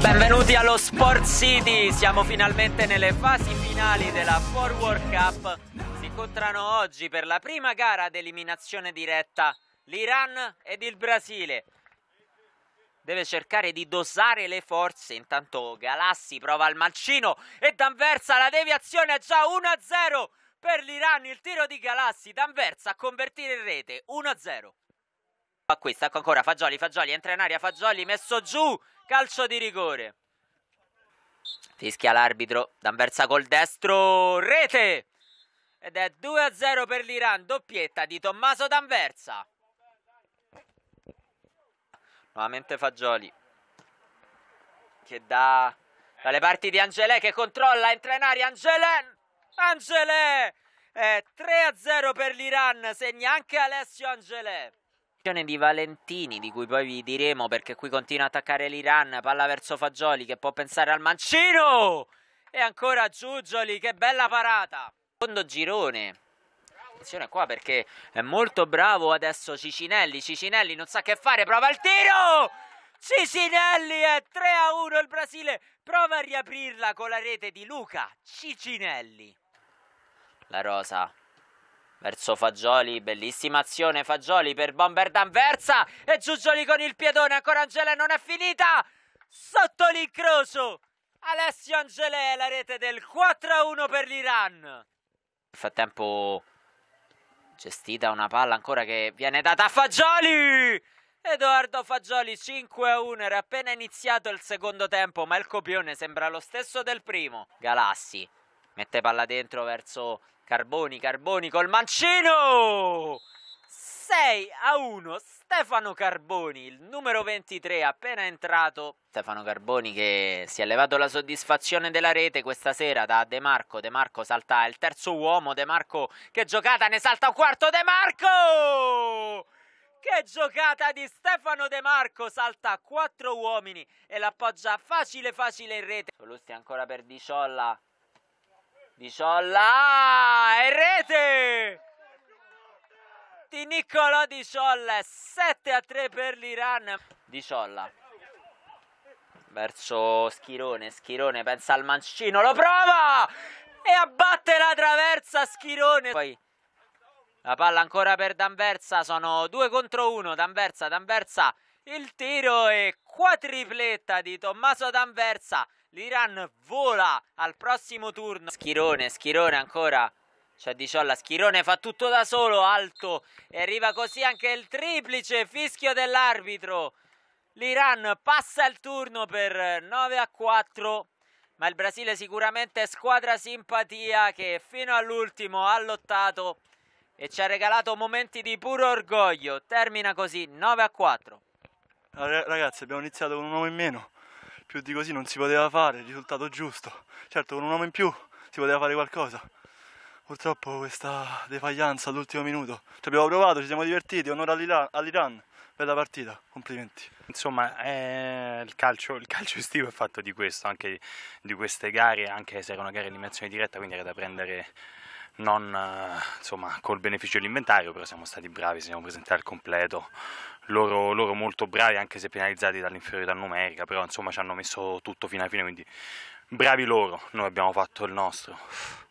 Benvenuti allo Sport City, siamo finalmente nelle fasi finali della World Cup. Si incontrano oggi per la prima gara ad eliminazione diretta l'Iran ed il Brasile. Deve cercare di dosare le forze, intanto Galassi prova il mancino e Danversa la deviazione è già 1-0 per l'Iran, il tiro di Galassi, Danversa a convertire in rete 1-0. Fa questa, ecco ancora Fagioli, Fagioli, entra in aria, Fagioli, messo giù, calcio di rigore. Fischia l'arbitro, D'Anversa col destro, rete! Ed è 2-0 per l'Iran, doppietta di Tommaso D'Anversa. Nuovamente Fagioli, che dà dalle parti di Angelè, che controlla, entra in aria, Angelè! Angelè! Eh, 3-0 per l'Iran, segna anche Alessio Angelè di Valentini di cui poi vi diremo perché qui continua a attaccare l'Iran palla verso Fagioli che può pensare al mancino e ancora Giugioli che bella parata secondo girone attenzione qua perché è molto bravo adesso Cicinelli Cicinelli non sa che fare prova il tiro Cicinelli è 3 a 1 il Brasile prova a riaprirla con la rete di Luca Cicinelli la rosa verso Fagioli, bellissima azione Fagioli per Bomber d'Anversa e Giugioli con il piedone, ancora Angela non è finita, sotto l'incrocio, Alessio Angelè la rete del 4-1 per l'Iran. Nel frattempo gestita una palla ancora che viene data a Fagioli, Edoardo Fagioli 5-1, era appena iniziato il secondo tempo ma il copione sembra lo stesso del primo, Galassi Mette palla dentro verso Carboni, Carboni col mancino! 6 a 1 Stefano Carboni, il numero 23 appena entrato. Stefano Carboni che si è levato la soddisfazione della rete questa sera da De Marco. De Marco salta il terzo uomo, De Marco che giocata ne salta un quarto De Marco! Che giocata di Stefano De Marco, salta quattro uomini e l'appoggia facile facile in rete. Solusti ancora per Di Ciolla, di Solla e ah, rete! Di Niccolò Di Solla, 7 a 3 per l'Iran. Di Solla verso Schirone, Schirone pensa al mancino, lo prova! E abbatte la traversa Schirone. Poi la palla ancora per Danversa, sono 2 contro 1, Danversa, Danversa il tiro è quadripletta di Tommaso D'Anversa. L'Iran vola al prossimo turno. Schirone, Schirone ancora. C'è Di Ciolla, Schirone fa tutto da solo, alto. E arriva così anche il triplice fischio dell'arbitro. L'Iran passa il turno per 9 a 4. Ma il Brasile sicuramente è squadra simpatia che fino all'ultimo ha lottato e ci ha regalato momenti di puro orgoglio. Termina così 9 a 4. Ah, ragazzi abbiamo iniziato con un uomo in meno, più di così non si poteva fare, il risultato giusto, certo con un uomo in più si poteva fare qualcosa, purtroppo questa defaglianza all'ultimo minuto, ci abbiamo provato, ci siamo divertiti, onore all'Iran bella partita, complimenti. Insomma, eh, il, calcio, il, calcio, estivo è fatto di questo, anche di queste gare, anche se erano gare in dimensione diretta, quindi era da prendere non eh, insomma, col beneficio dell'inventario, però siamo stati bravi, siamo presentati al completo, loro, loro molto bravi anche se penalizzati dall'inferiorità numerica, però insomma ci hanno messo tutto fino alla fine, quindi bravi loro, noi abbiamo fatto il nostro.